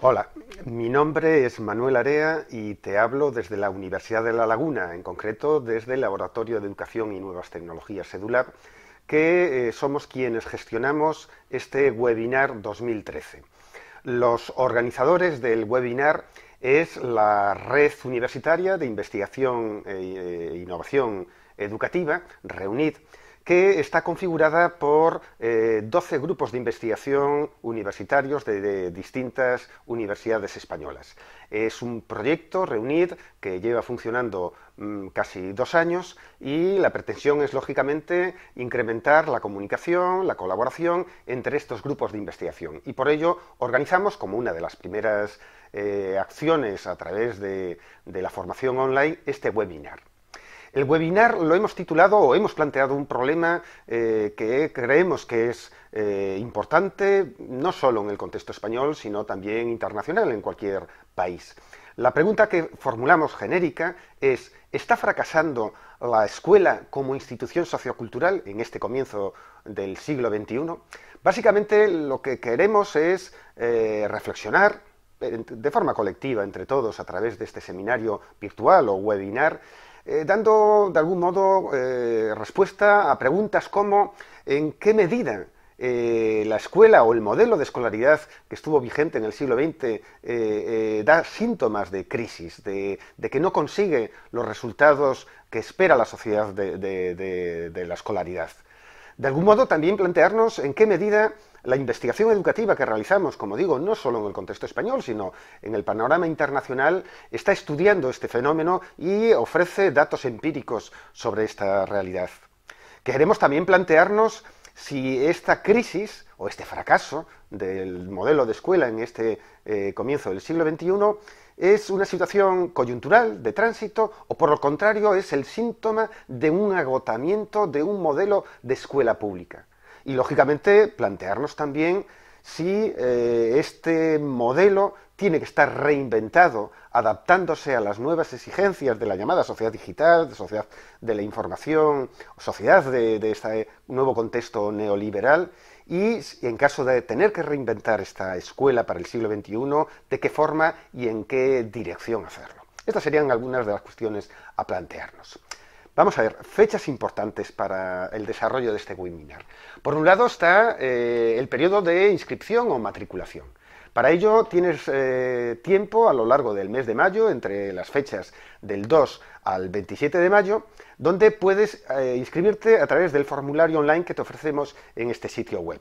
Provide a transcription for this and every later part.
Hola, mi nombre es Manuel Area y te hablo desde la Universidad de La Laguna, en concreto desde el Laboratorio de Educación y Nuevas Tecnologías CEDULA, que eh, somos quienes gestionamos este webinar 2013. Los organizadores del webinar es la Red Universitaria de Investigación eh, e Innovación Educativa, REUNID, que está configurada por 12 eh, grupos de investigación universitarios de, distintas universidades españolas. Es un proyecto, Reunir, que lleva funcionando mm, casi dos años y la pretensión es, lógicamente, incrementar la comunicación, la colaboración entre estos grupos de investigación. Y por ello organizamos, como una de las primeras eh, acciones a través de la formación online, este webinar. El webinar lo hemos titulado o hemos planteado un problema eh, que creemos que es eh, importante no solo en el contexto español, sino también internacional en cualquier país. La pregunta que formulamos genérica es, ¿está fracasando la escuela como institución sociocultural en este comienzo del siglo XXI? Básicamente lo que queremos es eh, reflexionar de forma colectiva entre todos a través de este seminario virtual o webinar eh, dando de algún modo eh, respuesta a preguntas como en qué medida eh, la escuela o el modelo de escolaridad que estuvo vigente en el siglo XX da síntomas de crisis, de, que no consigue los resultados que espera la sociedad de la escolaridad. De algún modo también plantearnos en qué medida la investigación educativa que realizamos, como digo, no solo en el contexto español, sino en el panorama internacional, está estudiando este fenómeno y ofrece datos empíricos sobre esta realidad. Queremos también plantearnos si esta crisis o este fracaso del modelo de escuela en este eh, comienzo del siglo XXI es una situación coyuntural de tránsito o por lo contrario es el síntoma de un agotamiento de un modelo de escuela pública. Y lógicamente plantearnos también si eh, este modelo tiene que estar reinventado adaptándose a las nuevas exigencias de la llamada sociedad digital, de sociedad de la información, sociedad de, este nuevo contexto neoliberal, y en caso de tener que reinventar esta escuela para el siglo XXI, de qué forma y en qué dirección hacerlo. Estas serían algunas de las cuestiones a plantearnos. Vamos a ver, fechas importantes para el desarrollo de este webinar. Por un lado está eh, el periodo de inscripción o matriculación. Para ello tienes eh, tiempo a lo largo del mes de mayo, entre las fechas del 2 al 27 de mayo, donde puedes eh, inscribirte a través del formulario online que te ofrecemos en este sitio web.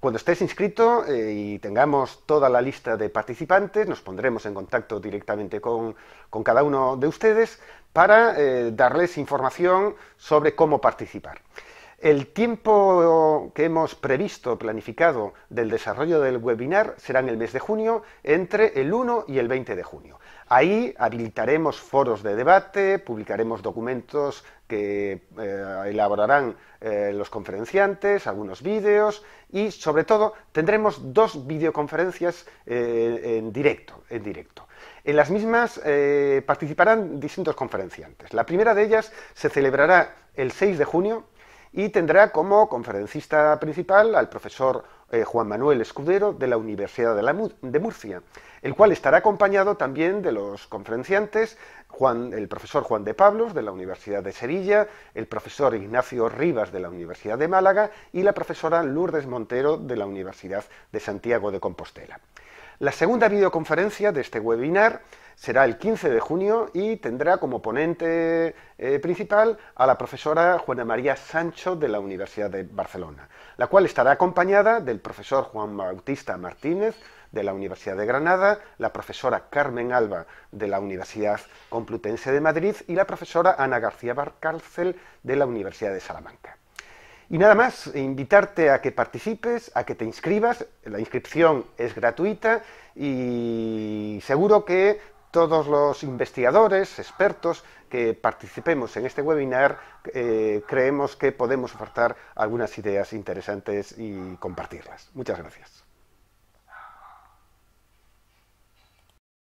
Cuando estés inscrito eh, y tengamos toda la lista de participantes, nos pondremos en contacto directamente con, cada uno de ustedes para darles información sobre cómo participar. El tiempo que hemos previsto, planificado, del desarrollo del webinar será en el mes de junio, entre el 1 y el 20 de junio. Ahí habilitaremos foros de debate, publicaremos documentos que eh, elaborarán eh, los conferenciantes, algunos vídeos y, sobre todo, tendremos dos videoconferencias eh, en directo. En directo. En las mismas participarán distintos conferenciantes. La primera de ellas se celebrará el 6 de junio y tendrá como conferencista principal al profesor eh, Juan Manuel Escudero de la Universidad de, de, Murcia, el cual estará acompañado también de los conferenciantes el profesor Juan de Pablos de la Universidad de Sevilla, el profesor Ignacio Rivas de la Universidad de Málaga y la profesora Lourdes Montero de la Universidad de Santiago de Compostela. La segunda videoconferencia de este webinar será el 15 de junio y tendrá como ponente eh, principal a la profesora Juana María Sancho de la Universidad de Barcelona, la cual estará acompañada del profesor Juan Bautista Martínez de la Universidad de Granada, la profesora Carmen Alba de la Universidad Complutense de Madrid y la profesora Ana García Barcárcel de la Universidad de Salamanca. Y nada más, e invitarte a que participes, a que te inscribas, la inscripción es gratuita y seguro que todos los investigadores, expertos que participemos en este webinar, eh, creemos que podemos ofertar algunas ideas interesantes y compartirlas. Muchas gracias.